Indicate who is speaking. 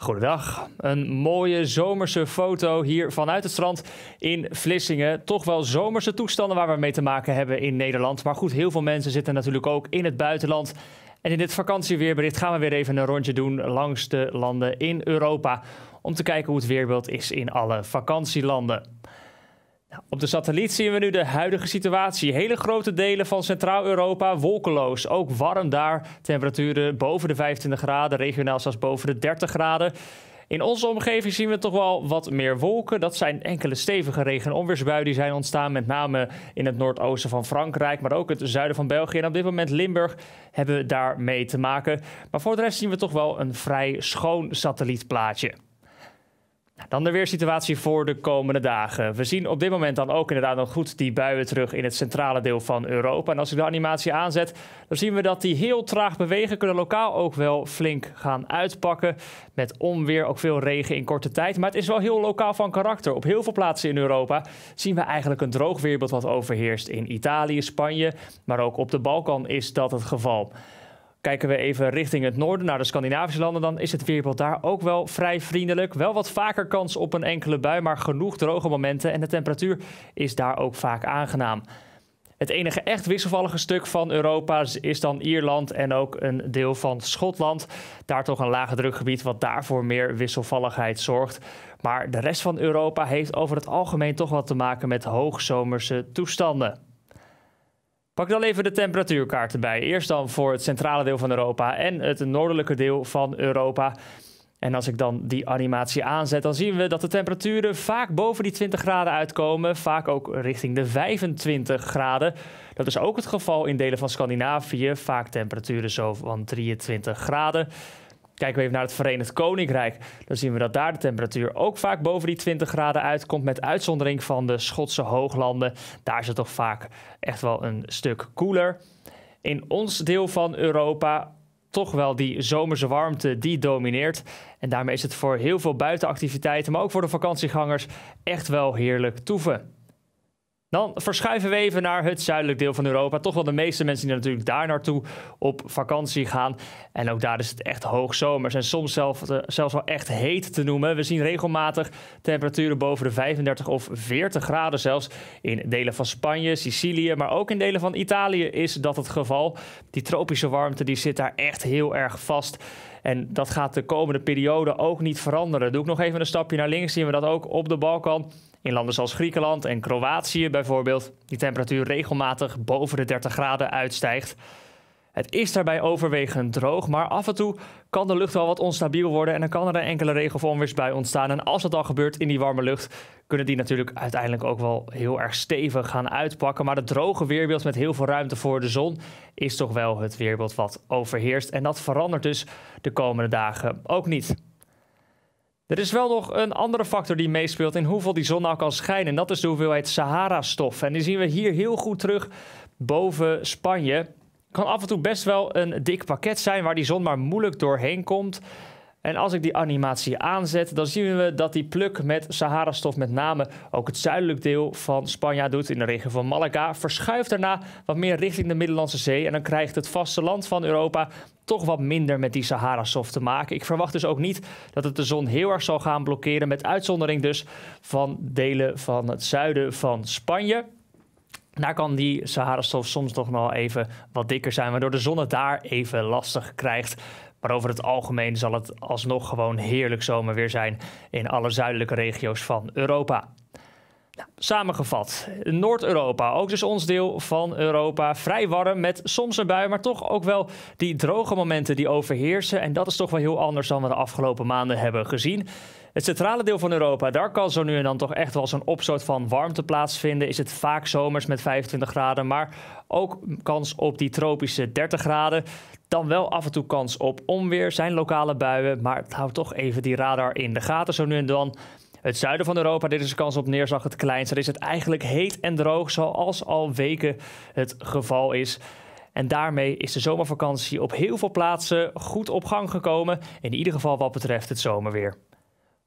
Speaker 1: Goedendag. Een mooie zomerse foto hier vanuit het strand in Vlissingen. Toch wel zomerse toestanden waar we mee te maken hebben in Nederland. Maar goed, heel veel mensen zitten natuurlijk ook in het buitenland. En in dit vakantieweerbericht gaan we weer even een rondje doen langs de landen in Europa. Om te kijken hoe het weerbeeld is in alle vakantielanden. Op de satelliet zien we nu de huidige situatie. Hele grote delen van Centraal-Europa wolkeloos. Ook warm daar. Temperaturen boven de 25 graden, regionaal zelfs boven de 30 graden. In onze omgeving zien we toch wel wat meer wolken. Dat zijn enkele stevige regen- en onweersbuien die zijn ontstaan. Met name in het noordoosten van Frankrijk, maar ook het zuiden van België. En op dit moment Limburg hebben we mee te maken. Maar voor de rest zien we toch wel een vrij schoon satellietplaatje. Nou, dan de weersituatie voor de komende dagen. We zien op dit moment dan ook inderdaad nog goed die buien terug in het centrale deel van Europa. En als ik de animatie aanzet, dan zien we dat die heel traag bewegen. Kunnen lokaal ook wel flink gaan uitpakken. Met onweer, ook veel regen in korte tijd. Maar het is wel heel lokaal van karakter. Op heel veel plaatsen in Europa zien we eigenlijk een droog weerbeeld wat overheerst in Italië, Spanje. Maar ook op de Balkan is dat het geval. Kijken we even richting het noorden, naar de Scandinavische landen, dan is het weerbeeld daar ook wel vrij vriendelijk. Wel wat vaker kans op een enkele bui, maar genoeg droge momenten en de temperatuur is daar ook vaak aangenaam. Het enige echt wisselvallige stuk van Europa is dan Ierland en ook een deel van Schotland. Daar toch een lage drukgebied wat daarvoor meer wisselvalligheid zorgt. Maar de rest van Europa heeft over het algemeen toch wat te maken met hoogzomerse toestanden. Pak dan even de temperatuurkaarten bij. Eerst dan voor het centrale deel van Europa en het noordelijke deel van Europa. En als ik dan die animatie aanzet, dan zien we dat de temperaturen vaak boven die 20 graden uitkomen, vaak ook richting de 25 graden. Dat is ook het geval in delen van Scandinavië, vaak temperaturen zo van 23 graden. Kijken we even naar het Verenigd Koninkrijk. Dan zien we dat daar de temperatuur ook vaak boven die 20 graden uitkomt. Met uitzondering van de Schotse hooglanden. Daar is het toch vaak echt wel een stuk koeler. In ons deel van Europa toch wel die zomerse warmte die domineert. En daarmee is het voor heel veel buitenactiviteiten, maar ook voor de vakantiegangers echt wel heerlijk toeven. Dan verschuiven we even naar het zuidelijk deel van Europa. Toch wel de meeste mensen die natuurlijk daar naartoe op vakantie gaan. En ook daar is het echt hoog zomers en soms zelf, eh, zelfs wel echt heet te noemen. We zien regelmatig temperaturen boven de 35 of 40 graden zelfs. In delen van Spanje, Sicilië, maar ook in delen van Italië is dat het geval. Die tropische warmte die zit daar echt heel erg vast. En dat gaat de komende periode ook niet veranderen. Doe ik nog even een stapje naar links, zien we dat ook op de Balkan. In landen zoals Griekenland en Kroatië bijvoorbeeld, die temperatuur regelmatig boven de 30 graden uitstijgt. Het is daarbij overwegend droog, maar af en toe kan de lucht wel wat onstabiel worden en dan kan er een enkele regen- of onweersbui ontstaan. En als dat al gebeurt in die warme lucht, kunnen die natuurlijk uiteindelijk ook wel heel erg stevig gaan uitpakken. Maar het droge weerbeeld met heel veel ruimte voor de zon is toch wel het weerbeeld wat overheerst. En dat verandert dus de komende dagen ook niet. Er is wel nog een andere factor die meespeelt in hoeveel die zon nou kan schijnen. En dat is de hoeveelheid Sahara-stof. En die zien we hier heel goed terug boven Spanje kan af en toe best wel een dik pakket zijn waar die zon maar moeilijk doorheen komt. En als ik die animatie aanzet, dan zien we dat die pluk met Sahara-stof met name ook het zuidelijk deel van Spanje doet in de regio van Malaga. Verschuift daarna wat meer richting de Middellandse Zee en dan krijgt het vasteland van Europa toch wat minder met die Sahara-stof te maken. Ik verwacht dus ook niet dat het de zon heel erg zal gaan blokkeren, met uitzondering dus van delen van het zuiden van Spanje daar kan die Sahara-stof soms nog wel even wat dikker zijn, waardoor de zon het daar even lastig krijgt. Maar over het algemeen zal het alsnog gewoon heerlijk zomerweer zijn in alle zuidelijke regio's van Europa. Nou, samengevat, Noord-Europa, ook dus ons deel van Europa, vrij warm met soms een bui, maar toch ook wel die droge momenten die overheersen. En dat is toch wel heel anders dan we de afgelopen maanden hebben gezien. Het centrale deel van Europa, daar kan zo nu en dan toch echt wel zo'n opstoot van warmte plaatsvinden. Is het vaak zomers met 25 graden, maar ook kans op die tropische 30 graden. Dan wel af en toe kans op onweer, zijn lokale buien, maar hou toch even die radar in de gaten zo nu en dan. Het zuiden van Europa, dit is de kans op neerslag het kleinste. Er is het eigenlijk heet en droog, zoals al weken het geval is. En daarmee is de zomervakantie op heel veel plaatsen goed op gang gekomen. In ieder geval wat betreft het zomerweer.